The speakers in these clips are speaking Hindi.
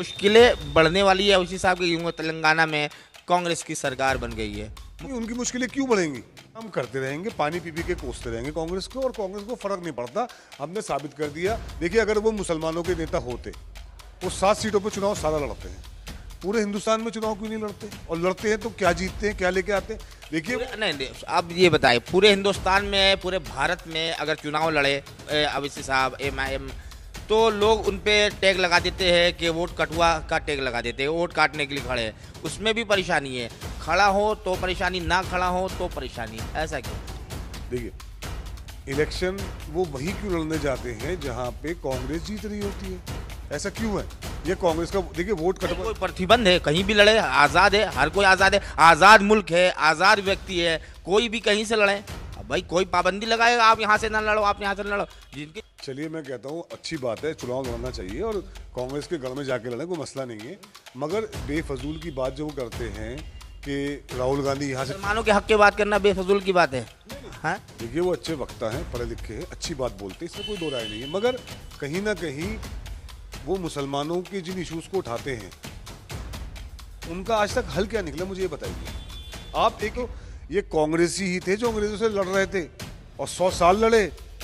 मुश्किलें बढ़ने वाली है उसी साहब के यूँ तेलंगाना में कांग्रेस की सरकार बन गई है नहीं उनकी मुश्किलें क्यों बढ़ेंगी हम करते रहेंगे पानी पी पी के कोसते रहेंगे कांग्रेस को और कांग्रेस को फर्क नहीं पड़ता हमने साबित कर दिया देखिए अगर वो मुसलमानों के नेता होते वो सात सीटों पर चुनाव सारा लड़ते हैं पूरे हिंदुस्तान में चुनाव क्यों नहीं लड़ते और लड़ते हैं तो क्या जीतते हैं क्या लेके आते हैं देखिए नहीं नहीं आप ये बताए पूरे हिंदुस्तान में पूरे भारत में अगर चुनाव लड़े अविशी साहब एम आई एम तो लोग उन पर टैग लगा देते हैं कि वोट कटुआ का टैग लगा देते हैं वोट काटने के लिए खड़े हैं उसमें भी परेशानी है खड़ा हो तो परेशानी ना खड़ा हो तो परेशानी ऐसा क्यों देखिए इलेक्शन वो वही क्यों लड़ने जाते हैं जहाँ पे कांग्रेस जीत रही होती है ऐसा क्यों है ये कांग्रेस का देखिए वोट कट कोई प्रतिबंध है कहीं भी लड़े आज़ाद है हर कोई आज़ाद है आज़ाद मुल्क है आज़ाद व्यक्ति है कोई भी कहीं से लड़े भाई कोई पाबंदी लगाएगा आप यहाँ से ना लड़ो आप यहाँ से ना लड़ो जिनकी चलिए मैं कहता हूँ अच्छी बात है चुनाव लड़ना चाहिए और कांग्रेस के गढ़ में जाके लड़ना कोई मसला नहीं है मगर बेफजूल की बात जो करते हैं कि राहुल गांधी यहाँ से मानो के हक के बात करना बेफजूल की बात है हाँ? देखिए वो अच्छे वक्ता हैं पढ़े लिखे हैं अच्छी बात बोलते हैं इससे कोई दो राय नहीं है मगर कहीं ना कहीं वो मुसलमानों के जिन इश्यूज को उठाते हैं उनका आज तक हल क्या निकला मुझे ये बताइए आप एक तो, ये कांग्रेसी ही थे जो अंग्रेजों से लड़ रहे थे और सौ साल लड़े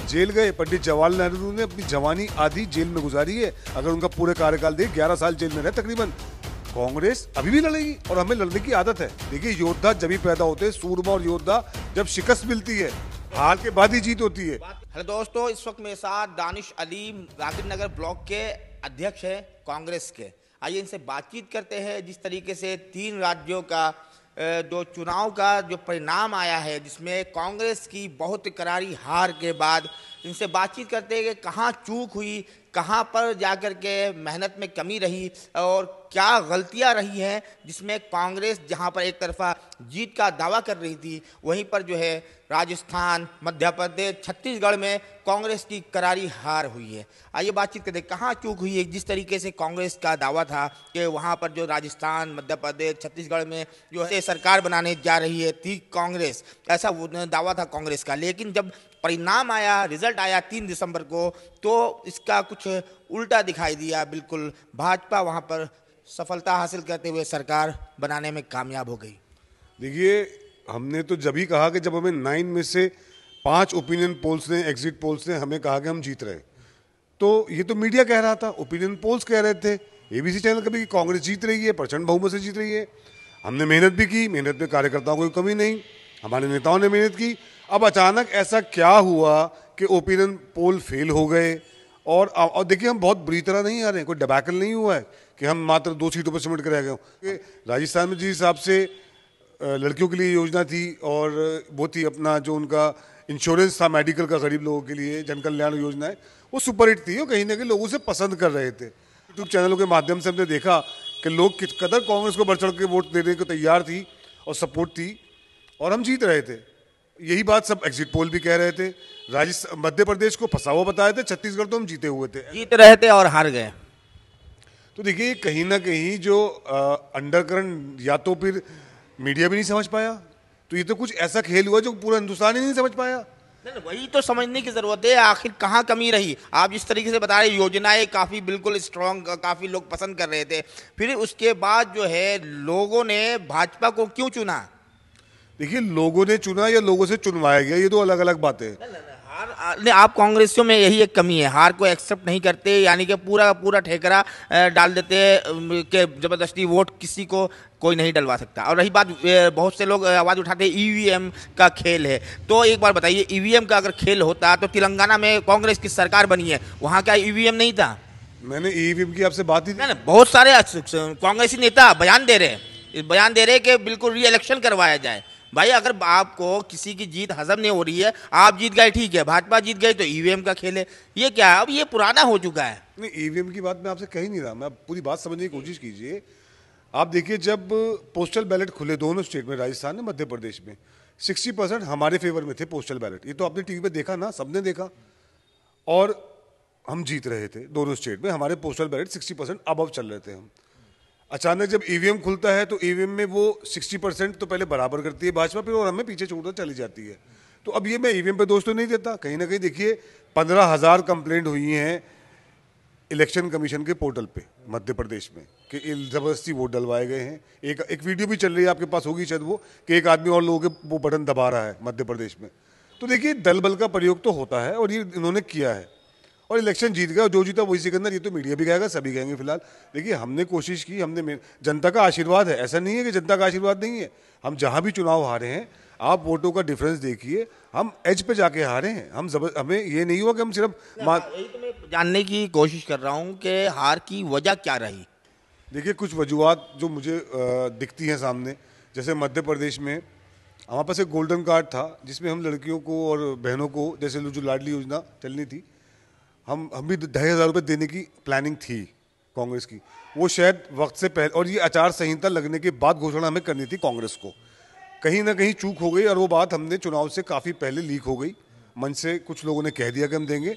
जेल गए पंडित जवाहरलाल नेहरू ने अपनी जवानी आधी जेल में गुजारी है अगर उनका पूरे कार्यकाल दे ग्यारह साल जेल में रहे तकरीबन कांग्रेस अभी भी लड़ेगी और हमें लड़ने की आदत है देखिए योद्धा जब भी पैदा होते हैं सूरमा और योद्धा जब शिकस्त मिलती है हार के बाद ही जीत होती है हेलो दोस्तों इस वक्त मेरे साथ दानिश अलीम रागिब नगर ब्लॉक के अध्यक्ष है कांग्रेस के आइए इनसे बातचीत करते हैं जिस तरीके से तीन राज्यों का जो चुनाव का जो परिणाम आया है जिसमें कांग्रेस की बहुत करारी हार के बाद इनसे बातचीत करते कि कहाँ चूक हुई कहाँ पर जाकर के मेहनत में कमी रही और क्या गलतियाँ रही हैं जिसमें कांग्रेस जहाँ पर एक तरफा जीत का दावा कर रही थी वहीं पर जो है राजस्थान मध्य प्रदेश छत्तीसगढ़ में कांग्रेस की करारी हार हुई है आइए बातचीत करते कहाँ चूक हुई है जिस तरीके से कांग्रेस का दावा था कि वहाँ पर जो राजस्थान मध्य प्रदेश छत्तीसगढ़ में जो है सरकार बनाने जा रही है थी कांग्रेस ऐसा दावा था कांग्रेस का लेकिन जब परिणाम आया रिजल्ट आया तीन दिसंबर को तो इसका कुछ उल्टा दिखाई दिया बिल्कुल भाजपा वहाँ पर सफलता हासिल करते हुए सरकार बनाने में कामयाब हो गई देखिए हमने तो जब ही कहा कि जब हमें नाइन में से पांच ओपिनियन पोल्स ने एग्जिट पोल्स ने हमें कहा कि हम जीत रहे हैं तो ये तो मीडिया कह रहा था ओपिनियन पोल्स कह रहे थे एबीसी चैनल कभी कि कांग्रेस जीत रही है प्रचंड बहुमत से जीत रही है हमने मेहनत भी की मेहनत में कार्यकर्ताओं को कमी नहीं हमारे नेताओं ने मेहनत की अब अचानक ऐसा क्या हुआ कि ओपिनियन पोल फेल हो गए और और देखिए हम बहुत बुरी तरह नहीं आ रहे हैं कोई डबैकल नहीं हुआ है कि हम मात्र दो सीटों पर सिमट कर रह गए राजस्थान में जिस हिसाब से लड़कियों के लिए योजना थी और वो थी अपना जो उनका इंश्योरेंस था मेडिकल का गरीब लोगों के लिए जन कल्याण योजना है वो सुपर हिट थी और कहीं ना कहीं लोग उसे पसंद कर रहे थे यूट्यूब चैनलों के माध्यम से हमने देखा कि लोग किस कदर कांग्रेस को बढ़ चढ़ के वोट देने को तैयार थी और सपोर्ट थी और हम जीत रहे थे यही बात सब एग्जिट पोल भी कह रहे थे राजस्थान मध्य प्रदेश को फंसा हुआ बताए थे छत्तीसगढ़ तो हम जीते हुए थे जीत रहे थे और हार गए तो देखिए कहीं ना कहीं जो अंडरकरण या तो फिर मीडिया भी नहीं समझ पाया तो ये तो कुछ ऐसा खेल हुआ जो पूरा हिंदुस्तान ही नहीं समझ पाया वही तो समझने की ज़रूरत है आखिर कहाँ कमी रही आप जिस तरीके से बता रहे योजनाएं काफ़ी बिल्कुल स्ट्रांग काफ़ी लोग पसंद कर रहे थे फिर उसके बाद जो है लोगों ने भाजपा को क्यों चुना देखिए लोगों ने चुना या लोगों से चुनवाया गया ये दो तो अलग अलग बातें हैं हार आप कांग्रेसियों में यही एक कमी है हार को एक्सेप्ट नहीं करते यानी कि पूरा का पूरा ठेकरा डाल देते हैं कि ज़बरदस्ती वोट किसी को कोई नहीं डलवा सकता और रही बात बहुत से लोग आवाज़ उठाते हैं ई का खेल है तो एक बार बताइए ई का अगर खेल होता तो तेलंगाना में कांग्रेस की सरकार बनी है वहाँ क्या ई नहीं था मैंने ई की आपसे बात ही ना बहुत सारे कांग्रेसी नेता बयान दे रहे हैं बयान दे रहे हैं कि बिल्कुल री इलेक्शन करवाया जाए भाई अगर आपको किसी की जीत हजम नहीं हो रही है आप जीत गए ठीक है भाजपा जीत गई तो ईवीएम का खेल है ये क्या है अब ये पुराना हो चुका है नहीं ईवीएम की बात मैं आपसे कह ही नहीं रहा मैं पूरी बात समझने की कोशिश कीजिए आप देखिए जब पोस्टल बैलेट खुले दोनों स्टेट में राजस्थान में मध्य प्रदेश में सिक्सटी परसेंट हमारे फेवर में थे पोस्टल बैलेट ये तो आपने टीवी पे देखा ना सबने देखा और हम जीत रहे थे दोनों स्टेट में हमारे postal ballot sixty percent above चल रहे थे हम अचानक जब ईवीएम e खुलता है तो ईवीएम e में वो 60 परसेंट तो पहले बराबर करती है भाजपा फिर और हमें पीछे छोड़ता चली जाती है तो अब ये मैं ईवीएम e पे दोष तो नहीं देता कहीं ना कहीं देखिए पंद्रह हज़ार कंप्लेंट हुई हैं इलेक्शन कमीशन के पोर्टल पे मध्य प्रदेश में कि ज़बरदस्ती वोट डलवाए गए हैं एक एक वीडियो भी चल रही है आपके पास होगी शायद वो कि एक आदमी और लोगों के वो बटन दबा रहा है मध्य प्रदेश में तो देखिए दल बल का प्रयोग तो होता है और ये इन्होंने किया है और इलेक्शन जीत गया और जो जीता वही सिकंदर ये तो मीडिया भी कहेगा सभी कहेंगे फिलहाल देखिए हमने कोशिश की हमने जनता का आशीर्वाद है ऐसा नहीं है कि जनता का आशीर्वाद नहीं है हम जहाँ भी चुनाव हारे हैं आप वोटों का डिफरेंस देखिए हम एज पे जाके हारे हैं हम जब हमें ये नहीं हुआ कि हम सिर्फ मा... तो मैं जानने की कोशिश कर रहा हूँ कि हार की वजह क्या रही देखिए कुछ वजूहत जो मुझे दिखती हैं सामने जैसे मध्य प्रदेश में हमारे पास एक गोल्डन कार्ड था जिसमें हम लड़कियों को और बहनों को जैसे जो लाडली योजना चलनी थी हम हम भी ढाई हज़ार रुपये देने की प्लानिंग थी कांग्रेस की वो शायद वक्त से पहले और ये आचार संहिता लगने के बाद घोषणा हमें करनी थी कांग्रेस को कहीं ना कहीं चूक हो गई और वो बात हमने चुनाव से काफ़ी पहले लीक हो गई मन से कुछ लोगों ने कह दिया कि हम देंगे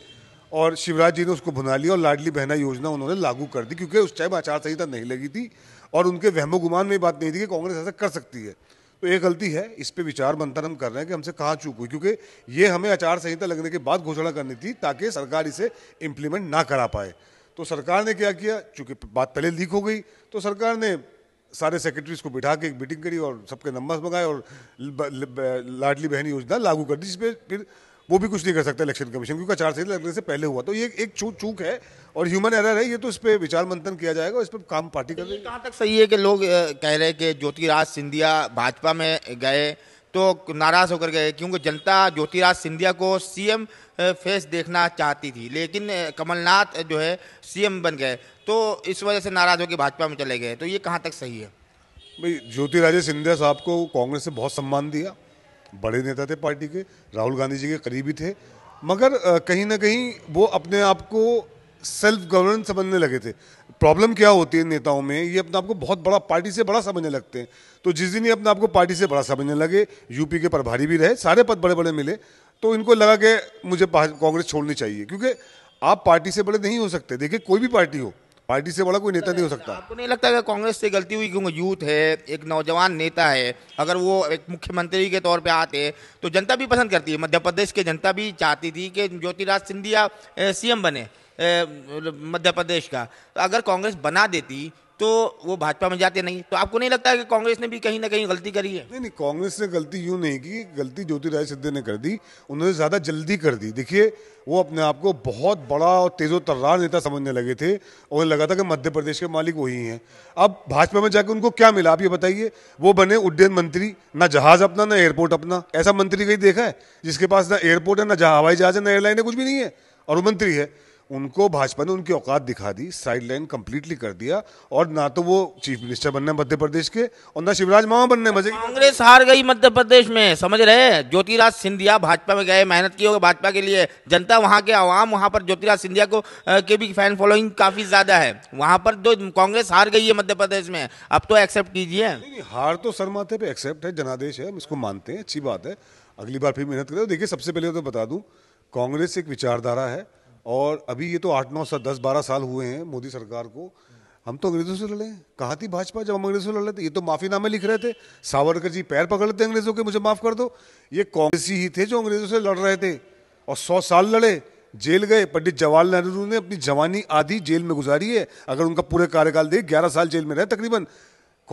और शिवराज जी ने उसको भुना लिया और लाडली बहना योजना उन्होंने लागू कर दी क्योंकि उस टाइम आचार संहिता नहीं लगी थी और उनके वहमो गुमान में बात नहीं थी कि कांग्रेस ऐसा कर सकती है तो ये गलती है इस पर विचार मंथन हम कर रहे हैं कि हमसे कहाँ चूक हुई क्योंकि ये हमें आचार संहिता लगने के बाद घोषणा करनी थी ताकि सरकार इसे इम्प्लीमेंट ना करा पाए तो सरकार ने क्या किया चूंकि बात पहले लीक हो गई तो सरकार ने सारे सेक्रेटरीज को बिठा के एक मीटिंग करी और सबके नंबर्स मंगाए और लाडली बहन योजना लागू कर दी जिसपे फिर वो भी कुछ नहीं कर सकता इलेक्शन कमीशन क्योंकि चार सीट लगने से पहले हुआ तो ये एक चूक चूक है और ह्यूमन एरर है ये तो इस पर विचार मंथन किया जाएगा इस पर काम पार्टी कर रही है कहाँ तक सही है कि लोग कह रहे हैं कि ज्योतिराज सिंधिया भाजपा में गए तो नाराज़ होकर गए क्योंकि जनता ज्योतिराज सिंधिया को सीएम फेस देखना चाहती थी लेकिन कमलनाथ जो है सीएम बन गए तो इस वजह से नाराज़ होकर भाजपा में चले गए तो ये कहाँ तक सही है भाई ज्योतिराज सिंधिया साहब को कांग्रेस ने बहुत सम्मान दिया बड़े नेता थे पार्टी के राहुल गांधी जी के करीबी थे मगर कहीं ना कहीं वो अपने आप को सेल्फ गवर्नेंस समझने लगे थे प्रॉब्लम क्या होती है नेताओं में ये अपने आप को बहुत बड़ा पार्टी से बड़ा समझने लगते हैं तो जिस दिन ये अपने आप को पार्टी से बड़ा समझने लगे यूपी के प्रभारी भी रहे सारे पद बड़े बड़े मिले तो इनको लगा कि मुझे कांग्रेस छोड़नी चाहिए क्योंकि आप पार्टी से बड़े नहीं हो सकते देखिए कोई भी पार्टी हो पार्टी से बड़ा कोई नेता नहीं हो सकता आपको नहीं लगता कि कांग्रेस से गलती हुई क्योंकि यूथ है एक नौजवान नेता है अगर वो एक मुख्यमंत्री के तौर पे आते तो जनता भी पसंद करती है मध्य प्रदेश की जनता भी चाहती थी कि ज्योतिराज सिंधिया सीएम बने मध्य प्रदेश का तो अगर कांग्रेस बना देती तो वो भाजपा में जाते नहीं तो आपको नहीं लगता है कि कांग्रेस ने भी कहीं ना कहीं गलती करी है नहीं नहीं कांग्रेस ने गलती यूँ नहीं की गलती ज्योतिराज सिद्धे ने कर दी उन्होंने ज़्यादा जल्दी कर दी देखिए वो अपने आप को बहुत बड़ा और तेज़ो तर्रार नेता समझने लगे थे और लगा था कि मध्य प्रदेश के मालिक वही हैं अब भाजपा में जाकर उनको क्या मिला आप ये बताइए वो बने उड्डयन मंत्री ना जहाज़ अपना ना एयरपोर्ट अपना ऐसा मंत्री कहीं देखा है जिसके पास ना एयरपोर्ट है ना हवाई जहाज़ है ना एयरलाइन है कुछ भी नहीं है और वो मंत्री है उनको भाजपा ने उनकी औकात दिखा दी साइड लाइन कंप्लीटली कर दिया और ना तो वो चीफ मिनिस्टर बनने मध्य प्रदेश के और ना शिवराज मामा बनने मजे कांग्रेस हार गई मध्य प्रदेश में समझ रहे ज्योतिराज सिंधिया भाजपा में गए मेहनत की होगी भाजपा के लिए जनता वहाँ के आवाम वहाँ पर ज्योतिराज सिंधिया को के भी फैन फॉलोइंग काफी ज्यादा है वहाँ पर जो कांग्रेस हार गई है मध्य प्रदेश में अब तो एक्सेप्ट कीजिए हार तो सर माथे पे एक्सेप्ट है जनादेश है हम इसको मानते हैं अच्छी बात है अगली बार फिर मेहनत करें देखिए सबसे पहले तो बता दूं कांग्रेस एक विचारधारा है और अभी ये तो आठ नौ दस बारह साल हुए हैं मोदी सरकार को हम तो अंग्रेजों से लड़े कहा थी भाजपा जब हम अंग्रेजों से लड़ रहे थे ये तो माफीनामे लिख रहे थे सावरकर जी पैर पकड़ते अंग्रेजों के मुझे माफ कर दो ये कांग्रेसी ही थे जो अंग्रेजों से लड़ रहे थे और सौ साल लड़े जेल गए पंडित जवाहरलाल नेहरू ने अपनी जवानी आधी जेल में गुजारी है अगर उनका पूरे कार्यकाल दे ग्यारह साल जेल में रहे तकरीबन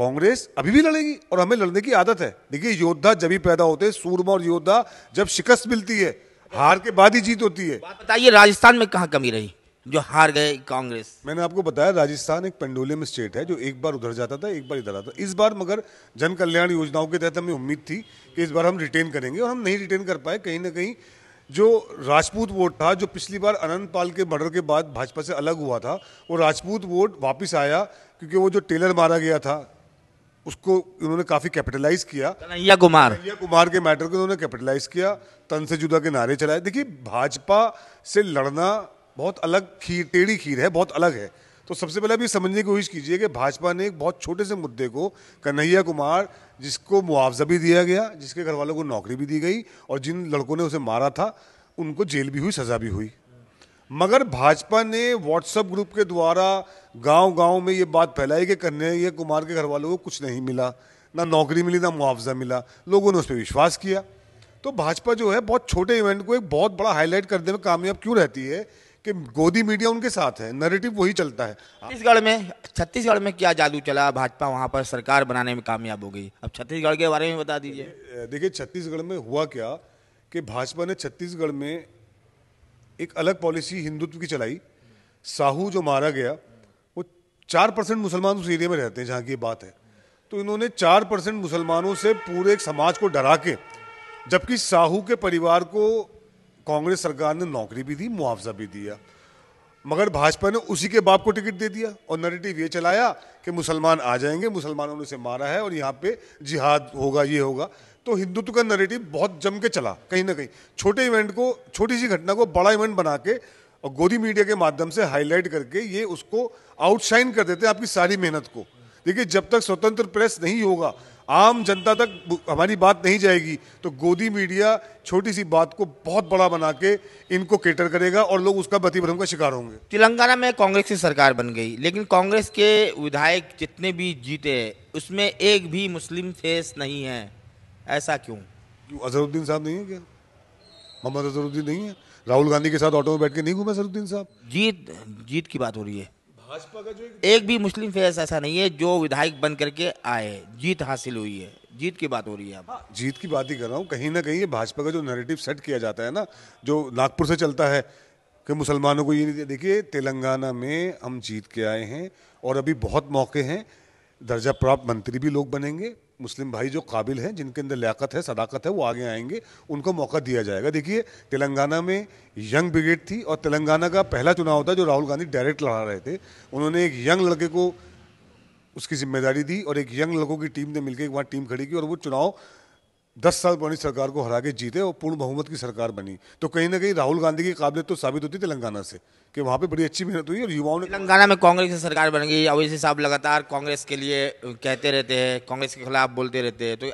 कांग्रेस अभी भी लड़ेगी और हमें लड़ने की आदत है देखिए योद्धा जब भी पैदा होते सूरमा और योद्धा जब शिकस्त मिलती है हार के बाद ही जीत होती है बताइए राजस्थान में कहाँ कमी रही जो हार गए कांग्रेस मैंने आपको बताया राजस्थान एक पेंडोलियम स्टेट है जो एक बार उधर जाता था एक बार इधर आता इस बार मगर जन कल्याण योजनाओं के तहत हमें उम्मीद थी कि इस बार हम रिटेन करेंगे और हम नहीं रिटेन कर पाए कहीं ना कहीं जो राजपूत वोट था जो पिछली बार अनंत पाल के मर्डर के बाद भाजपा से अलग हुआ था वो राजपूत वोट वापस आया क्योंकि वो जो टेलर मारा गया था उसको उन्होंने काफ़ी कैपिटलाइज किया कन्हैया कुमार कन्हैया कुमार के मैटर को उन्होंने कैपिटलाइज किया तन से जुदा के नारे चलाए देखिए भाजपा से लड़ना बहुत अलग खीर टेढ़ी खीर है बहुत अलग है तो सबसे पहले अभी ये समझने की कोशिश कीजिए कि भाजपा ने एक बहुत छोटे से मुद्दे को कन्हैया कुमार जिसको मुआवजा भी दिया गया जिसके घर वालों को नौकरी भी दी गई और जिन लड़कों ने उसे मारा था उनको जेल भी हुई सज़ा भी हुई मगर भाजपा ने व्हाट्सएप ग्रुप के द्वारा गांव-गांव में ये बात फैलाई कि कन्हैया कुमार के घर वालों को कुछ नहीं मिला ना नौकरी मिली ना मुआवजा मिला लोगों ने उस पर विश्वास किया तो भाजपा जो है बहुत छोटे इवेंट को एक बहुत बड़ा हाईलाइट करने में कामयाब क्यों रहती है कि गोदी मीडिया उनके साथ है नरेटिव वही चलता है छत्तीसगढ़ में छत्तीसगढ़ में क्या जादू चला भाजपा वहाँ पर सरकार बनाने में कामयाब हो गई अब छत्तीसगढ़ के बारे में बता दीजिए देखिए छत्तीसगढ़ में हुआ क्या कि भाजपा ने छत्तीसगढ़ में एक अलग पॉलिसी हिंदुत्व की चलाई साहू जो मारा गया वो चार परसेंट मुसलमान उस एरिया में रहते हैं जहाँ की ये बात है तो इन्होंने चार परसेंट मुसलमानों से पूरे एक समाज को डरा के जबकि साहू के परिवार को कांग्रेस सरकार ने नौकरी भी दी मुआवजा भी दिया मगर भाजपा ने उसी के बाप को टिकट दे दिया और नरेटिव ये चलाया कि मुसलमान आ जाएंगे मुसलमानों ने उसे मारा है और यहाँ पे जिहाद होगा ये होगा तो हिंदुत्व का नरेटिव बहुत जम के चला कहीं ना कहीं छोटे इवेंट को छोटी सी घटना को बड़ा इवेंट बना के और गोदी मीडिया के माध्यम से हाईलाइट करके ये उसको आउटशाइन कर देते हैं आपकी सारी मेहनत को देखिए जब तक स्वतंत्र प्रेस नहीं होगा आम जनता तक हमारी बात नहीं जाएगी तो गोदी मीडिया छोटी सी बात को बहुत बड़ा बना के इनको केटर करेगा और लोग उसका प्रतिभ्रम का शिकार होंगे तेलंगाना में कांग्रेस की सरकार बन गई लेकिन कांग्रेस के विधायक जितने भी जीते उसमें एक भी मुस्लिम फेस नहीं है ऐसा क्यों अजहरुद्दीन साहब नहीं है क्या मोहम्मद अजहरुद्दीन नहीं है राहुल गांधी के साथ ऑटो में बैठ के नहीं घूमे अजहरुद्दीन साहब जीत जीत की बात हो रही है भाजपा का जो एक भी मुस्लिम फेस ऐसा नहीं है जो विधायक बन करके आए जीत हासिल हुई है जीत की बात हो रही है अब हाँ, जीत की बात ही कर रहा हूँ कहीं ना कहीं ये भाजपा का जो नैरेटिव सेट किया जाता है ना जो नागपुर से चलता है कि मुसलमानों को ये नहीं देखिए तेलंगाना में हम जीत के आए हैं और अभी बहुत मौके हैं दर्जा प्राप्त मंत्री भी लोग बनेंगे मुस्लिम भाई जो काबिल हैं जिनके अंदर लियाकत है सदाकत है वो आगे आएंगे उनको मौका दिया जाएगा देखिए तेलंगाना में यंग ब्रिगेड थी और तेलंगाना का पहला चुनाव था जो राहुल गांधी डायरेक्ट लड़ा रहे थे उन्होंने एक यंग लड़के को उसकी जिम्मेदारी दी और एक यंग लड़कों की टीम ने मिलकर एक वहाँ टीम खड़ी की और वो चुनाव दस साल पुरानी सरकार को हरा के जीते और पूर्ण बहुमत की सरकार बनी तो कहीं ना कहीं राहुल गांधी की काबिलियत तो साबित होती तेलंगाना से कि वहाँ पे बड़ी अच्छी मेहनत हुई और युवाओं ने तेलंगाना में कांग्रेस की सरकार बन गई अवैसी साहब लगातार कांग्रेस के लिए कहते रहते हैं कांग्रेस के खिलाफ बोलते रहते हैं तो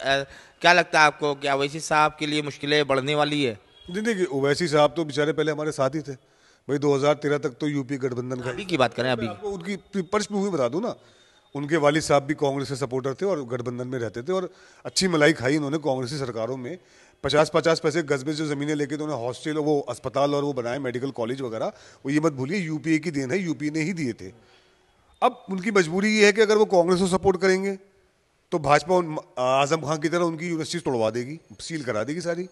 क्या लगता है आपको कि अवैसी साहब के लिए मुश्किलें बढ़ने वाली है नहीं देखिए ओवैसी साहब तो बेचारे पहले हमारे साथ ही थे भाई 2013 तक तो यूपी गठबंधन का अभी की बात करें अभी उनकी पर्च में हुई बता दूँ ना उनके वाली साहब भी कांग्रेस के सपोर्टर थे और गठबंधन में रहते थे और अच्छी मलाई खाई इन्होंने कांग्रेसी सरकारों में पचास पचास पैसे गजबे जो ज़मीनें लेके तो उन्हें हॉस्टल वो अस्पताल और वो बनाए मेडिकल कॉलेज वगैरह वो ये मत भूलिए यूपीए की देन है यूपी ने ही दिए थे अब उनकी मजबूरी ये है कि अगर वो कांग्रेस को सपोर्ट करेंगे तो भाजपा आजम खान की तरह उनकी यूनिवर्सिटी तोड़वा देगी सील करा देगी सारी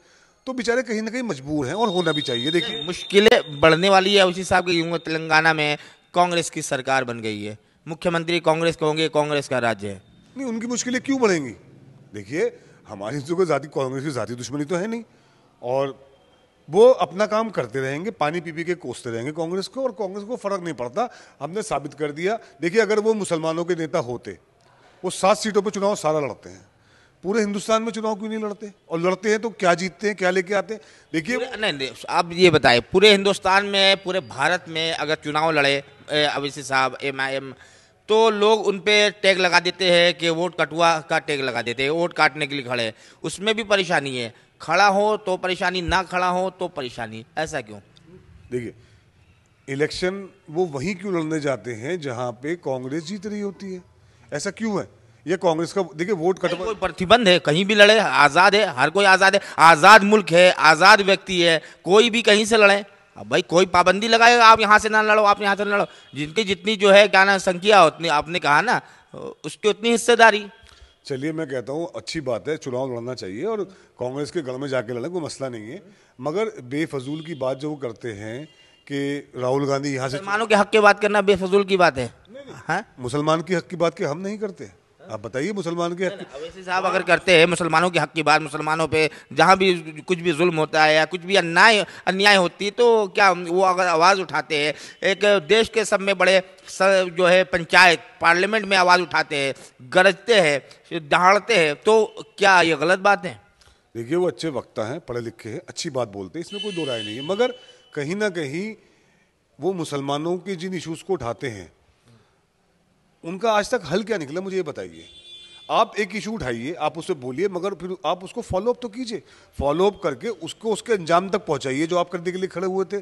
तो बेचारे कहीं ना कहीं मजबूर हैं और होना भी चाहिए देखिए मुश्किलें बढ़ने वाली है उसी साहब के तेलंगाना में कांग्रेस की सरकार बन गई है मुख्यमंत्री कांग्रेस के होंगे कांग्रेस का राज्य है नहीं उनकी मुश्किलें क्यों बढ़ेंगी देखिए हमारे हिंदू को जाति कांग्रेस की जाति दुश्मनी तो है नहीं और वो अपना काम करते रहेंगे पानी पी पी के कोसते रहेंगे कांग्रेस को और कांग्रेस को फर्क नहीं पड़ता हमने साबित कर दिया देखिए अगर वो मुसलमानों के नेता होते वो सात सीटों पर चुनाव सारा लड़ते हैं पूरे हिंदुस्तान में चुनाव क्यों नहीं लड़ते और लड़ते हैं तो क्या जीतते हैं क्या लेके आते हैं देखिए नहीं नहीं आप ये बताए पूरे हिंदुस्तान में पूरे भारत में अगर चुनाव लड़े अविशी साहब एम आई एम तो लोग उन पर टैग लगा देते हैं कि वोट कटुआ का टैग लगा देते हैं वोट काटने के लिए खड़े उसमें भी परेशानी है खड़ा हो तो परेशानी ना खड़ा हो तो परेशानी ऐसा क्यों देखिए इलेक्शन वो वहीं क्यों लड़ने जाते हैं जहां पे कांग्रेस जीत रही होती है ऐसा क्यों है ये कांग्रेस का देखिए वोट कटवा कोई प्रतिबंध है कहीं भी लड़े आज़ाद है हर कोई आज़ाद है आज़ाद मुल्क है आज़ाद व्यक्ति है कोई भी कहीं से लड़े अब भाई कोई पाबंदी लगाएगा आप यहाँ से ना लड़ो आप यहाँ से ना लड़ो जिनकी जितनी जो है क्या ना संख्या उतनी आपने कहा ना उसकी उतनी हिस्सेदारी चलिए मैं कहता हूँ अच्छी बात है चुनाव लड़ना चाहिए और कांग्रेस के गढ़ में जाके लड़ना कोई मसला नहीं है मगर बेफजूल की बात जो वो करते हैं कि राहुल गांधी यहाँ से मुसलमानों के हक की बात करना बेफजूल की बात है, हाँ? मुसलमान के हक की बात के हम नहीं करते आप बताइए मुसलमान के साहब अगर करते हैं मुसलमानों के हक की बात मुसलमानों पे जहाँ भी कुछ भी जुल्म होता है या कुछ भी अन्याय अन्याय होती है तो क्या वो अगर आवाज़ उठाते हैं एक देश के सब में बड़े सब जो है पंचायत पार्लियामेंट में आवाज़ उठाते हैं गरजते हैं दहाड़ते हैं तो क्या ये गलत बात है देखिए वो अच्छे वक्ता हैं पढ़े लिखे हैं अच्छी बात बोलते हैं इसमें कोई दो राय नहीं है मगर कहीं ना कहीं वो मुसलमानों के जिन इशूज़ को उठाते हैं उनका आज तक हल क्या निकला मुझे ये बताइए आप एक इशू उठाइए आप उससे बोलिए मगर फिर आप उसको फॉलोअप तो कीजिए फॉलोअप करके उसको उसके अंजाम तक पहुंचाइए जो आप करने के लिए खड़े हुए थे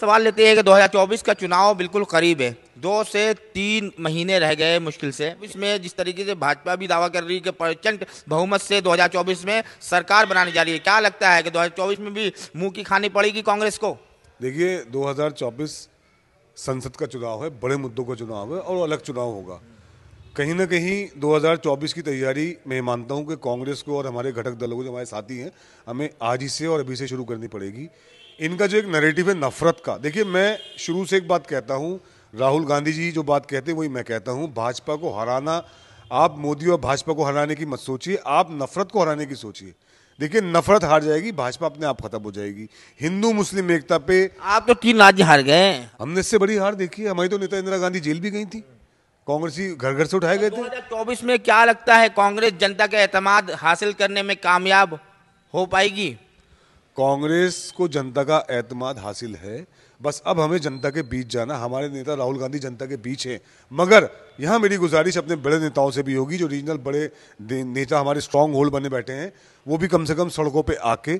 सवाल लेते हैं कि 2024 का चुनाव बिल्कुल करीब है दो से तीन महीने रह गए मुश्किल से इसमें जिस तरीके से भाजपा भी दावा कर रही है कि प्रचंड बहुमत से 2024 में सरकार बनाने जा रही है क्या लगता है कि दो में भी मुँह की खानी पड़ेगी कांग्रेस को देखिए दो संसद का चुनाव है बड़े मुद्दों का चुनाव है और अलग चुनाव होगा कहीं ना कहीं 2024 की तैयारी मैं मानता हूं कि कांग्रेस को और हमारे घटक दलों को जो हमारे साथी हैं हमें आज ही से और अभी से शुरू करनी पड़ेगी इनका जो एक नरेटिव है नफरत का देखिए मैं शुरू से एक बात कहता हूँ राहुल गांधी जी जो बात कहते हैं वही मैं कहता हूँ भाजपा को हराना आप मोदी और भाजपा को हराने की मत सोचिए आप नफरत को हराने की सोचिए देखिए नफरत हार जाएगी भाजपा अपने आप खत्म हो जाएगी हिंदू मुस्लिम एकता पे आप तो तीन राज्य हार गए हमने इससे बड़ी हार देखी है हमारी तो नेता इंदिरा गांधी जेल भी गई थी कांग्रेसी घर घर से उठाए गए थे चौबीस में क्या लगता है कांग्रेस जनता का एतमाद हासिल करने में कामयाब हो पाएगी कांग्रेस को जनता का एतमाद हासिल है बस अब हमें जनता के बीच जाना हमारे नेता राहुल गांधी जनता के बीच हैं मगर यहाँ मेरी गुजारिश अपने बड़े नेताओं से भी होगी जो रीजनल बड़े नेता हमारे स्ट्रांग होल्ड बने बैठे हैं वो भी कम से कम सड़कों पर आके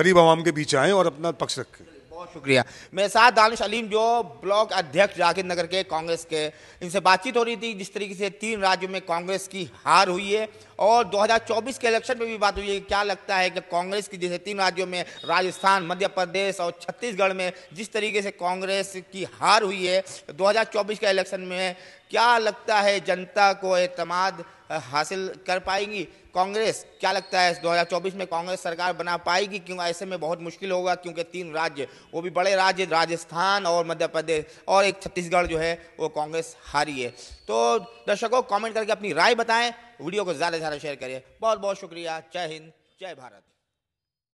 गरीब आवाम के बीच आएँ और अपना पक्ष रखें बहुत शुक्रिया मेरे साथ दानिश अलीम जो ब्लॉक अध्यक्ष जाकिर नगर के कांग्रेस के इनसे बातचीत हो रही थी जिस तरीके से तीन राज्यों में कांग्रेस की हार हुई है और 2024 के इलेक्शन में भी बात हुई है क्या लगता है कि कांग्रेस की जैसे तीन राज्यों में राजस्थान मध्य प्रदेश और छत्तीसगढ़ में जिस तरीके से कांग्रेस की हार हुई है दो के इलेक्शन में क्या लगता है जनता को एतमाद हासिल कर पाएगी कांग्रेस क्या लगता है 2024 में कांग्रेस सरकार बना पाएगी क्यों ऐसे में बहुत मुश्किल होगा क्योंकि तीन राज्य वो भी बड़े राज्य राजस्थान और मध्य प्रदेश और एक छत्तीसगढ़ जो है वो कांग्रेस हारी है तो दर्शकों कमेंट करके अपनी राय बताएं वीडियो को ज़्यादा से ज़्यादा शेयर करिए बहुत बहुत शुक्रिया जय हिंद जय भारत